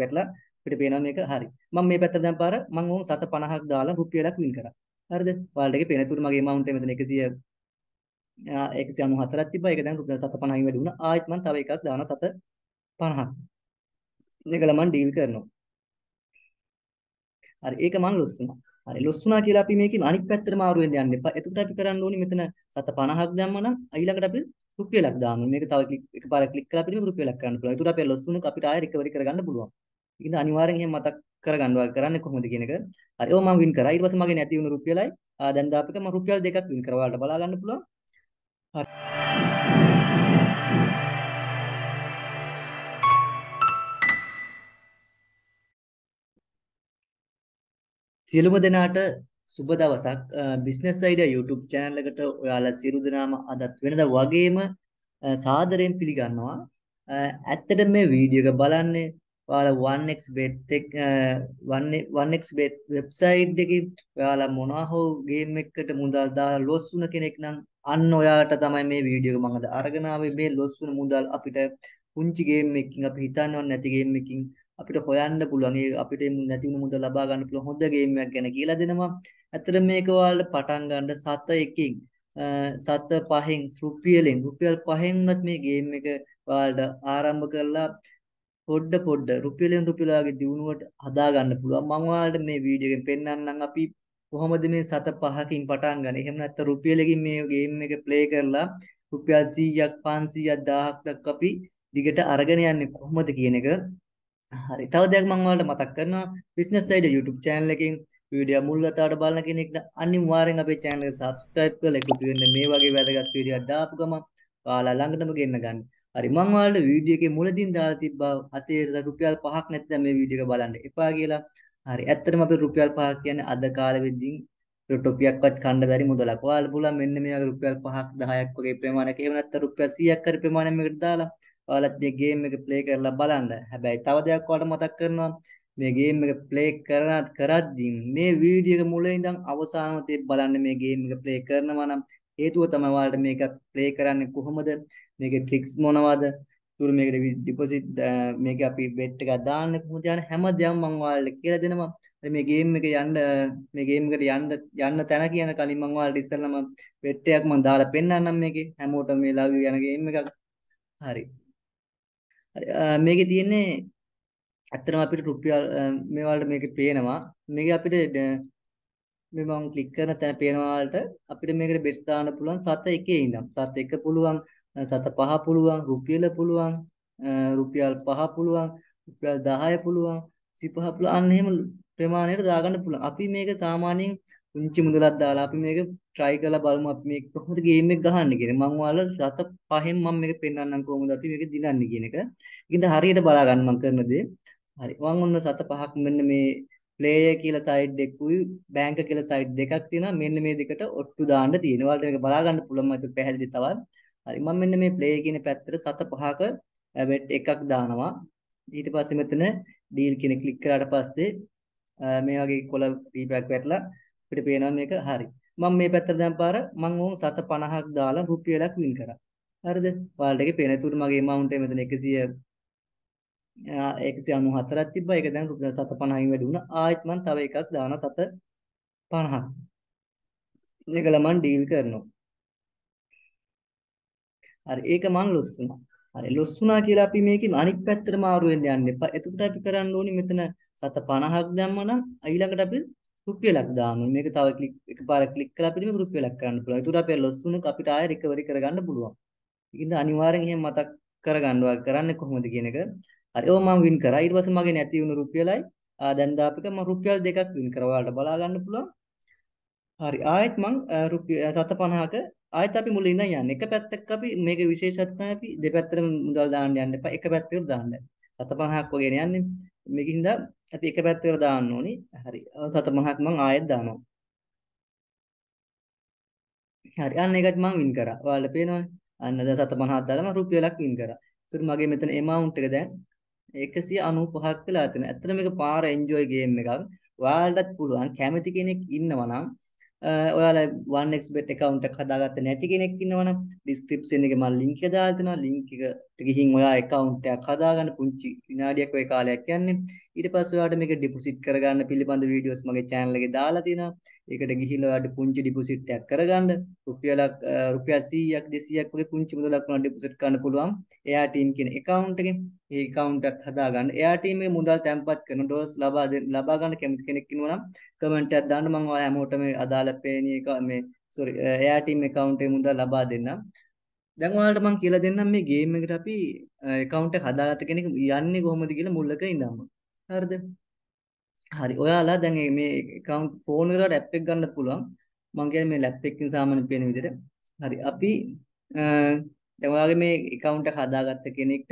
වැටලා අපිට පේනවා මේක හරි. මම මේ පැත්තට දැන් පාර මම උන් 750ක් දාලා රුපියලක් වින් කරා. හරිද? ඔයාලට ඒකේ පේන තුරු මගේ amount එක මෙතන 100 194ක් තිබ්බා. ඒක දැන් රුපියල් 750කින් වැඩි වුණා. ආයෙත් මම තව එකක් දානවා 750ක්. මේකල මම ඩීල් කරනවා. හරි ඒක මම ලොස් වුණා. හරි ලොස් වුණා කියලා අපි මේකේ අනිත් පැත්තට මාරු වෙන්න යන්න එපා. එතකොට අපි කරන්න ඕනේ මෙතන 750ක් දැම්ම නම් ඊළඟට අපි රුපියලක් දාන්න ඕනේ. මේක තව එකපාරක් ක්ලික් කරලා අපිට රුපියලක් කරන්න පුළුවන්. එතකොට අපි ලොස් වුණොත් අපිට ආයෙ රිකවරි කරගන්න පුළුවන්. ඉතින් අනිවාර්යෙන් එහෙම මතක් කරගන්න වාගේ කරන්නේ කොහොමද කියන එක. හරි. ඔව් මම වින් කරා. ඊට පස්සේ මගේ නැති වුණු රුපියලයි ආ දැන් දාපේක මම රුපියල් දෙකක් වින් කරා. ඔයාලට බලා ගන්න පුළුවන්. හරි. සියලුම දෙනාට සුබ දවසක් බිස්නස් අයිඩියා YouTube channel එකට ඔයාලා සියලු දෙනාම අදත් වෙනද වගේම සාදරයෙන් පිළිගන්නවා. ඇත්තට මේ වීඩියෝ එක බලන්නේ ඔයාලා 1x bet එක 1x bet වෙබ්සයිට් එකේ ඔයාලා මොනවා හෝ ගේම් එකකට මුදල් දාලා ලොස් වුණ කෙනෙක් නම් අන්න ඔයාට තමයි මේ වීඩියෝ එක මම අද අරගෙන ආවේ මේ ලොස් වුණ මුදල් අපිට පුංචි ගේම් එකකින් අපි හිතන්නවත් නැති ගේම් එකකින් අපිට හොයන්න පුළුවන් ඒ අපිට නැති වුණු මුදල් ලබා ගන්න පුළුවන් හොඳ ගේම් එකක් ගැන කියලා දෙනවා. ඇත්තට මේක ඔයාලට පටන් ගන්න සත එකකින් සත පහෙන් රුපියලෙන් රුපියල් පහෙන් උනත් මේ ගේම් එක ඔයාලට ආරම්භ කරලා පොඩ පොඩ රුපියලෙන් රුපියලගේ දියුණුවට හදා ගන්න පුළුවන් මම ඔයාලට මේ වීඩියෝ එකෙන් පෙන්වන්නම් අපි කොහොමද මේ සත පහකින් පටන් ගන්න එහෙම නැත්නම් රුපියලකින් මේ ගේම් එක ප්ලේ කරලා රුපියල් 100ක් 500ක් 1000ක් දක්වා අපි දිගට අරගෙන යන්නේ කොහොමද කියන එක හරි තව දෙයක් මම ඔයාලට මතක් කරනවා බිස්නස් සයිඩ් YouTube channel එකෙන් වීඩියෝ මුල් අතට බලන කෙනෙක්ට අනිවාර්යෙන් අපේ channel එක subscribe කරලා එකතු වෙන්න මේ වගේ වැදගත් වීඩියෝ දාපු ගමන් ඔයාලා ළඟටම ගෙන්න ගන්න හරි මම ඔයාලට වීඩියෝ එකේ මුලදී දාලා තිබ්බා අතේ රුපියල් 5ක් නැති දැන් මේ වීඩියෝ එක බලන්න එපා කියලා. හරි ඇත්තටම අපි රුපියල් 5ක් කියන්නේ අද කාලෙ වෙද්දී ටොපියක්වත් කන්න බැරි මුදලක්. ඔයාලා පුළුවන් මෙන්න මේ වගේ රුපියල් 5ක් 10ක් වගේ ප්‍රමාණයක එහෙම නැත්නම් රුපියල් 100ක් හරි ප්‍රමාණයක් මේකට දාලා ඔයාලත් මේ ගේම් එක ප්ලේ කරලා බලන්න. හැබැයි තව දෙයක් ඔයාලට මතක් කරනවා මේ ගේම් එක ප්ලේ කරනත් කරද්දී මේ වීඩියෝ එක මුලින් ඉඳන් අවසානම තේ බලන්න මේ ගේම් එක ප්ලේ කරනවා නම් හේතුව තමයි ඔයාලට මේක ප්ලේ කරන්නේ කොහොමද මේකේ ට්‍රික්ස් මොනවද? ඊට මේකට ඩිපොසිට් මේක අපි බෙට් එකක් දාන්න කොහොමද යන හැම දෙයක්ම මම ඔයාලට කියලා දෙනවා. හරි මේ ගේම් එක යන්න මේ ගේම් එකට යන්න යන්න තැන කියන කලින් මම ඔයාලට ඉස්සෙල්ලා මම බෙට් එකක් මම දාලා පෙන්නන්නම් මේකේ. හැමෝටම මේ ලව් යන ගේම් එකක්. හරි. හරි මේකේ තියෙන්නේ ඇත්තටම අපිට රුපියල් මේ වලට මේකේ පේනවා. මේක අපිට මේ මම ක්ලික් කරන තැන පේනවා වලට අපිට මේකට බෙට්ස් දාන්න පුළුවන් සත එකේ ඉඳන්. සත එක පුළුවන් සත පහ පුළුවන් රුපියල පුළුවන් රුපියල් පහ පුළුවන් රුපියල් 10 පුළුවන් 25 පුළුවන් අන්න එහෙම ප්‍රමාණයට දාගන්න පුළුවන් අපි මේක සාමාන්‍යයෙන් උංචි මුදලක් දාලා අපි මේක try කරලා බලමු අපි මේක කොහොමද ගේම් එක ගහන්නේ කියන මම ඔයාලට රත පහෙන් මම මේක පෙන්වන්නම් කොහොමද අපි මේක දිනන්නේ කියන එක. ඉතින් හරියට බලා ගන්න මම කරන දේ. හරි. මම ඔන්න සත පහක් මෙන්න මේ ප්ලේයර් කියලා සයිඩ් එකකුයි බැංක කියලා සයිඩ් දෙකක් තියෙනවා. මෙන්න මේ දෙකට ඔට්ටු දාන්න තියෙනවා. ඔයාලට මේක බලා ගන්න පුළුවන් මම ඒක පැහැදිලි තවත්. හරි මම මෙන්න මේ play කියන පැත්තට සත පහක bet එකක් දානවා. ඊට පස්සේ මෙතන deal කියන ක්ලික් කරාට පස්සේ මේ වගේ කොළ පීපයක් වැටලා අපිට පේනවා මේක හරි. මම මේ පැත්තට දැන් පාර මම ඕන් සත 50ක් දාලා රුපියලක් win කරා. හරිද? ඔයාලට එකේ පේන. ඒතර මගේ amount එක මෙතන 100 194ක් තිබ්බා. ඒක දැන් රුපියල් 750න් වැඩි වුණා. ආයෙත් මම තව එකක් දානවා 750ක්. මේක ළමන් ඩීල් කරනවා. හරි ඒක මං ලොස් වුණා. හරි ලොස් වුණා කියලා අපි මේකේ අනිත් පැත්තට මාරු වෙන්න යන්න එපා. එතකොට අපි කරන්න ඕනි මෙතන සත 50ක් දැම්මනම් ඊළඟට අපි රුපියලක් දාන්න ඕනේ. මේක තව ක්ලික් එකපාරක් ක්ලික් කරලා අපිට මේක රුපියලක් කරන්න පුළුවන්. එතකොට අපි ලොස් වුණොත් අපිට ආයෙ රිකවරි කරගන්න පුළුවන්. ඉතින් අනිවාර්යෙන් එහෙම මතක් කරගන්නවා කරන්නේ කොහොමද කියන එක. හරි ඔය මම වින් කරා. ඊට පස්සේ මගේ නැති වුණු රුපියලයි ආ දැන් දාපිට මම රුපියල් දෙකක් වින් කරා. ඔයාලට බලා ගන්න පුළුවන්. හරි ආයෙත් මං රුපිය 750ක ආයෙත් අපි මුලින් ඉඳන් යන්නේ. එක පැත්තක අපි මේක විශේෂත්වය තමයි අපි දෙපැත්තටම මුදල් දාන්න යන්න එපා. එක පැත්තකට දාන්න. 750ක් වගේ යන්නේ. මේකින්ද අපි එක පැත්තකට දාන්න ඕනි. හරි. 750ක් මං ආයෙත් දානවා. හරි. අන්න ඒකත් මං වින් කරා. ඔයාලට පේනවනේ. අන්න දැන් 750ක් දාලා මං රුපියලක් වින් කරා. ඒතර මගේ මෙතන amount එක දැන් 195ක් වෙලා තියෙනවා. ඇත්තට මේක පාර enjoy game එකක්. ඔයාලටත් පුළුවන් කැමති කෙනෙක් ඉන්නවා නම් ඔයාලා 1xbet account එකක් හදාගත්තේ නැති කෙනෙක් ඉන්නවනම් description එකේ මම link එක දාලා දෙනවා link එකට ගිහින් ඔයා account එකක් හදාගන්න පුංචි විනාඩියක් ඔය කාලයක් යන්නේ ඊට පස්සේ ඔයාලට මේක ඩිපොසිට් කරගන්න පිළිබඳ වීඩියෝස් මගේ channel එකේ දාලා තිනවා. ඒකට ගිහිල්ලා ඔයාලට පුංචි ඩිපොසිට් එකක් කරගන්න රුපියලක් රුපියල් 100ක් 200ක් වගේ පුංචි මුදලක් වුණා ඩිපොසිට් කරන්න පුළුවන්. airteam කියන account එකෙන්. ඒ account එකක් හදාගන්න. airteam එකේ මුදල් තැන්පත් කරන ඩොලර්ස් ලබා ලබා ගන්න කැමති කෙනෙක් ඉන්නවා නම් comment එකක් දාන්න මම ඔයාලා හැමෝටම අදාළ පේනී එක මේ sorry airteam account එකේ මුදල් ලබා දෙන්නම්. දැන් ඔයාලට මම කියලා දෙන්නම් මේ ගේම් එකට අපි account එක හදාගත්ත කෙනෙක් යන්නේ කොහොමද කියලා මුල්ලක ඉඳන්ම. හරිද? හරි. ඔයාලා දැන් මේ account phone වලට app එක ගන්න පුළුවන්. මම කියන්නේ මේ lap එකකින් සාමාන්‍යයෙන් පේන විදිහට. හරි. අපි දැන් ඔයාගේ මේ account එක හදාගත්ත කෙනෙක්ට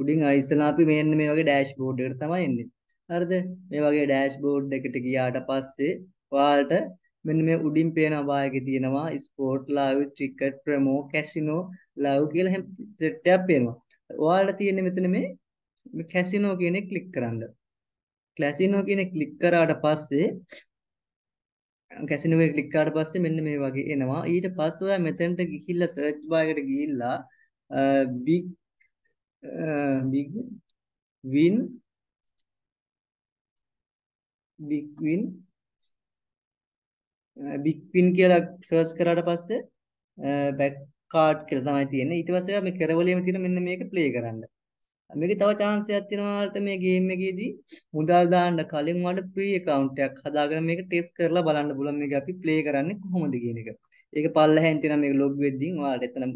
උඩින් ඉස්සලා අපි මෙන්න මේ වගේ dashboard එකට තමයි එන්නේ. හරිද? මේ වගේ dashboard එකට ගියාට පස්සේ ඔයාලට මෙන්න මේ උඩින් පේන අපායකේ තියෙනවා sport love cricket promo casino love කියලා හැම සෙට් එකක් පේනවා. ඔයාලට තියෙන්නේ මෙතන මේ කැසිනෝ කියන එක ක්ලික් කරන්න. කැසිනෝ කියන එක ක්ලික් කරාට පස්සේ කැසිනෝ එක ක්ලික් කරාට පස්සේ මෙන්න මේ වගේ එනවා. ඊට පස්සේ ඔයා මෙතනට ගිහිල්ලා සර්ච් බාර් එකට ගිහිල්ලා big big win big win big win කියලා සර්ච් කරාට පස්සේ බැක් කාඩ් කියලා තමයි තියෙන්නේ. ඊට පස්සේ මේ කෙරවලේම තියෙන මෙන්න මේක ප්ලේ කරන්න. මේකේ තව chance එකක් තියෙනවා වලට මේ ගේම් එකේදී මුදල් දාන්න කලින් වලට free account එකක් හදාගෙන මේක test කරලා බලන්න පුළුවන් මේක අපි play කරන්නේ කොහොමද කියන එක. ඒක පල්ලෙහෙන් තියෙන මේක log වෙද්දී ඔයාලට එතන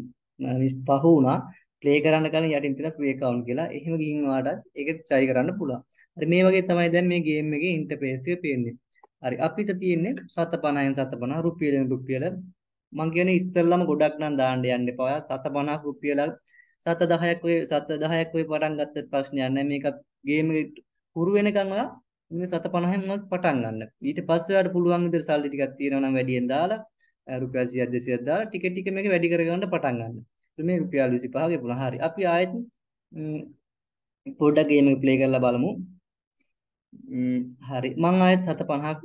පහ වුණා play කරන්න කලින් යටින් තියෙන free account කියලා. එහෙම ගිහින් ඔයාලටත් ඒක try කරන්න පුළුවන්. හරි මේ වගේ තමයි දැන් මේ ගේම් එකේ interface එක පේන්නේ. හරි අපිට තියෙන්නේ 750න් 750 රුපියලෙන් රුපියල මං කියන්නේ ඉස්සෙල්ලාම ගොඩක් නම් දාන්න යන්න එපා. 750 රුපියලක් සත 10ක් ඔය සත 10ක් ඔය පටන් ගත්තත් ප්‍රශ්නයක් නැහැ. මේක ගේම් එක හුරු වෙනකන් ඔයා මේ සත 50න් වත් පටන් ගන්න. ඊට පස්සේ ඔයාට පුළුවන් විදිහට සල්ලි ටිකක් තියෙනවා නම් වැඩියෙන් දාලා රුපියල් 100ක් 200ක් දාලා ටික ටික මේක වැඩි කරගන්න පටන් ගන්න. ඉතින් මේ රුපියල් 25 ගෙපුණා. හරි. අපි ආයෙත් පොඩ්ඩක් ගේම් එක ප්ලේ කරලා බලමු. හරි. මං ආයෙත් සත 50ක්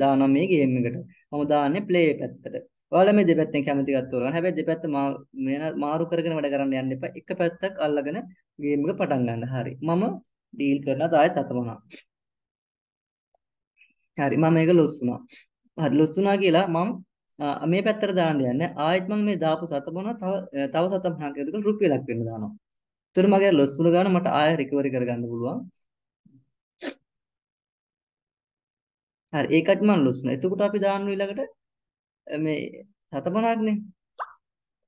දානවා මේ ගේම් එකට. මම දාන්නේ ප්ලේ පැත්තට. ඔයාලා මේ දෙපැත්තෙන් කැමති එකක් තෝරගන්න. හැබැයි දෙපැත්ත මාරු කරගෙන වැඩ කරන්න යන්න එපා. එක පැත්තක් අල්ලගෙන ගේම් එක පටන් ගන්න. හරි. මම ඩීල් කරනත් ආයෙ සතමනවා. හරි මම මේක ලොස් වුණා. හරි ලොස් වුණා කියලා මම මේ පැත්තට දාන්න යන්නේ. ආයෙත් මම මේ දාපු සතමනවා තව තව සතමනක් එකකට රුපියල් ලක් වෙන්න දානවා. ඒතර මගේ ලොස් වුණ ගාන මට ආයෙ රිකවරි කරගන්න පුළුවන්. හරි ඒකත් මම ලොස් වුණා. එතකොට අපි දාන්න ඊළඟට මේ සතපනක්නේ.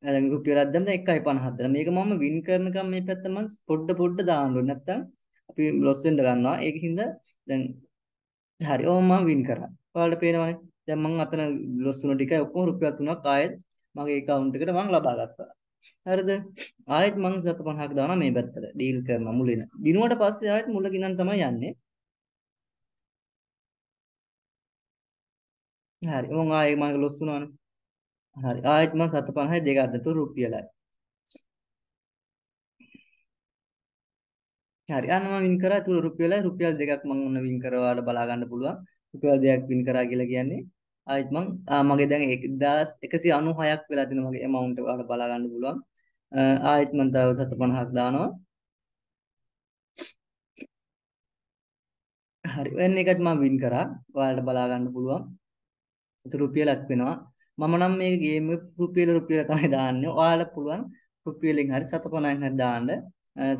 දැන් රුපියල් 10ක් දැම්ම 1.50ක් දැම්ම. මේක මම වින් කරනකම් මේ පැත්ත මම පොඩ පොඩ දාන්න ඕනේ. නැත්තම් අපි ලොස් වෙන්න ගන්නවා. ඒකින්ද දැන් හරි. ඕම මම වින් කරා. ඔයාලට පේනවනේ. දැන් මම අතන ලොස් වුණ ටිකයි ඔක්කොම රුපියල් 3ක් ආයෙත් මගේ account එකට මම ලබා ගත්තා. හරිද? ආයෙත් මම 750ක් දානවා මේ පැත්තට. ඩීල් කරනවා මුලින්. දිනුවට පස්සේ ආයෙත් මුල ගිනන් තමයි යන්නේ. හරි මම ආයේ මම ලොස් වුණානේ හරි ආයෙත් මම 750යි දෙක අතතු රුපියලයි හරි අන්න මම වින් කරා තුන රුපියලයි රුපියල් දෙකක් මම ඔන්න වින් කරවාට බලා ගන්න පුළුවන් රුපියල් දෙකක් වින් කරා කියලා කියන්නේ ආයෙත් මම මගේ දැන් 1196ක් වෙලා තියෙන මගේ amount එක බලා ගන්න පුළුවන් ආයෙත් මම තව 750ක් දානවා හරි වෙන එකත් මම වින් කරා ඔයාලට බලා ගන්න පුළුවන් රුපියලක් වෙනවා. මම නම් මේ ගේම් රුපියල රුපියල තමයි දාන්නේ. ඔයාලා පුළුවන් රුපියලෙන් හරි සතපනාෙන් හරි දාන්න.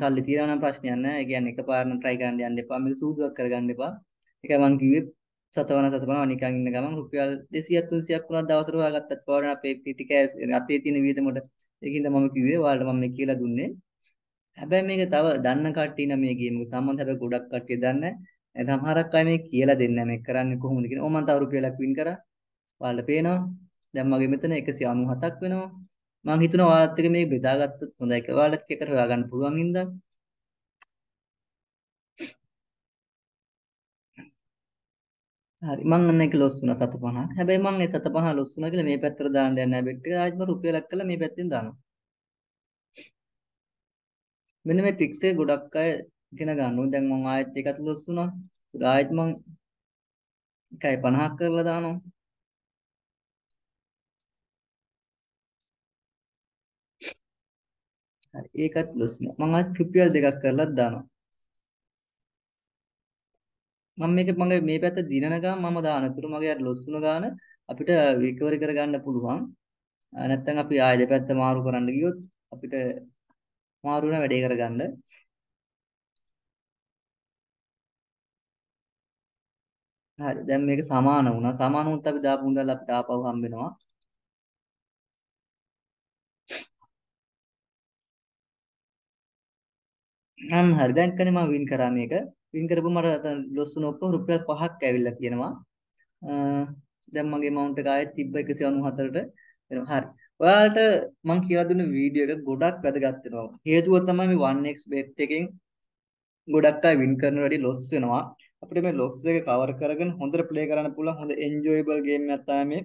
සල්ලි තියනවා නම් ප්‍රශ්නයක් නැහැ. ඒ කියන්නේ එකපාරම try කරන්න යන්න එපා. මේක සූදුවක් කරගන්න එපා. ඒකයි මම කිව්වේ සතවන සතපනව නිකන් ඉන්න ගමන් රුපියල් 200ක් 300ක් වුණා දවසට හොයාගත්තත් පවරන අපේ පිටික අතේ තියෙන වියදමට. ඒකින්ද මම කිව්වේ ඔයාලට මම මේ කියලා දුන්නේ. හැබැයි මේක තව දන්න කට්ටිය නම් මේ ගේම් එක සම්බන්ධ හැබැයි ගොඩක් කට්ටිය දන්නේ නැහැ. සමහරක් අය මේ කියලා දෙන්නේ නැහැ මේ කරන්නේ කොහොමද කියලා. ඕ මම තව රුපියලක් වින් කරා. ඔයාලට පේනවා. දැන් මගේ මෙතන 197ක් වෙනවා. මම හිතනවා ඔයාලත් එක්ක මේක බෙදාගත්තොත් හොඳයි කියලා. ඔයාලත් එක්ක කර හොයාගන්න පුළුවන් ඉඳන්. හරි මම අන්න ඒක ලොස් වුණා 750ක්. හැබැයි මම ඒ 750 ලොස් වුණා කියලා මේ පැත්තට දාන්න යන්නේ නැහැ බෙට් එක. ආයෙත් මම රුපියලක් කළා මේ පැත්තෙන් දානවා. මෙන්න මේ ට්‍රික්ස් එක ගොඩක් අය ඉගෙන ගන්න ඕනේ. දැන් මම ආයෙත් ඒකත් ලොස් වුණා. ආයෙත් මම 1.50ක් කරලා දානවා. හරි ඒකත් ලොස් වෙනවා මම අද ට්‍රිපියල් දෙකක් කරලා දානවා මම මේක මගේ මේ පැත්ත දිනන ගාන මම දානතුරු මගේ අර ලොස් වුණ ගාන අපිට රිකවරි කරගන්න පුළුවන් නැත්නම් අපි ආයෙ දෙපැත්ත මාරු කරන්න ගියොත් අපිට මාරු වෙන වැඩේ කරගන්න හරි දැන් මේක සමාන වුණා සමාන වුණත් අපි දාපු මුදල් අපිට ආපහු හම්බ වෙනවා අන්න හරි දැන් කනේ මම වින් කරා මේක. වින් කරපුව මට ලොස් වුණ ඔක්කොම රුපියල් 5ක් ඇවිල්ලා තියෙනවා. දැන් මගේ amount එක ආයෙත් තිබ්බ 194ට වෙනවා. හරි. ඔයාලට මම කියලා දුන්න වීඩියෝ එක ගොඩක් වැදගත් වෙනවා. හේතුව තමයි මේ 1x bet එකෙන් ගොඩක් අය වින් කරන වැඩි ලොස් වෙනවා. අපිට මේ ලොස් එක කවර් කරගෙන හොඳට ප්ලේ කරන්න පුළුවන් හොඳ enjoyable game එකක් තමයි මේ.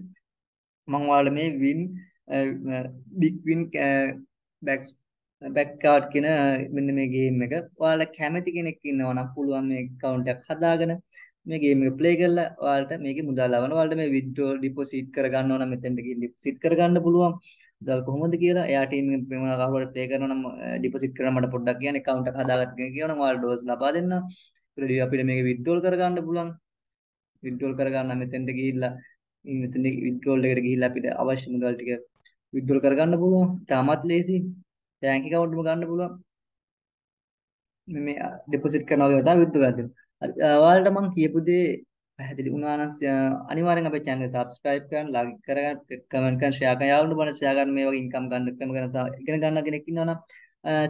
මම ඔයාලට මේ win big win backs බැක්කාඩ් කියන මෙන්න මේ ගේම් එක. ඔයාලා කැමති කෙනෙක් ඉන්නවා නම් පුළුවන් මේ account එකක් හදාගෙන මේ ගේම් එක play කරලා ඔයාලට මේකේ මුදල් ලබන ඔයාලට මේ withdraw deposit කරගන්න ඕන නම් මෙතෙන්ට ගිහින් deposit කරගන්න පුළුවන්. මුදල් කොහොමද කියලා එයා ටීම් එක මෙවන කවුරුහට play කරනවා නම් deposit කරා මට පොඩ්ඩක් කියන්න account එක හදාගත්ත කෙනෙක් කියනවා ඔයාලට dollars ලබා දෙන්න. ඊට අපිට මේක withdraw කරගන්න පුළුවන්. withdraw කරගන්න මෙතෙන්ට ගිහිල්ලා මෙතන withdrawal එකට ගිහිල්ලා අපිට අවශ්‍ය මුදල් ටික withdraw කරගන්න පුළුවන්. තාමත් ලේසියි. බැංක් account එකම ගන්න පුළුවන්. මේ මේ ඩිපොසිට් කරනවා වගේ තමයි විත්තු ගන්න. හරි. ඔයාලට මම කියපු දේ පැහැදිලි වුණා නම් අනිවාර්යෙන් අපේ channel එක subscribe කරන්න, like කරගන්න, comment කරන්න, share කරන්න. යාළුවන්ට බලන්න share කරන්න මේ වගේ income ගන්න ක්‍රම ගැන ඉගෙන ගන්න කෙනෙක් ඉන්නවා නම්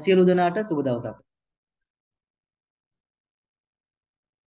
සියලු දෙනාට සුබ දවසක්.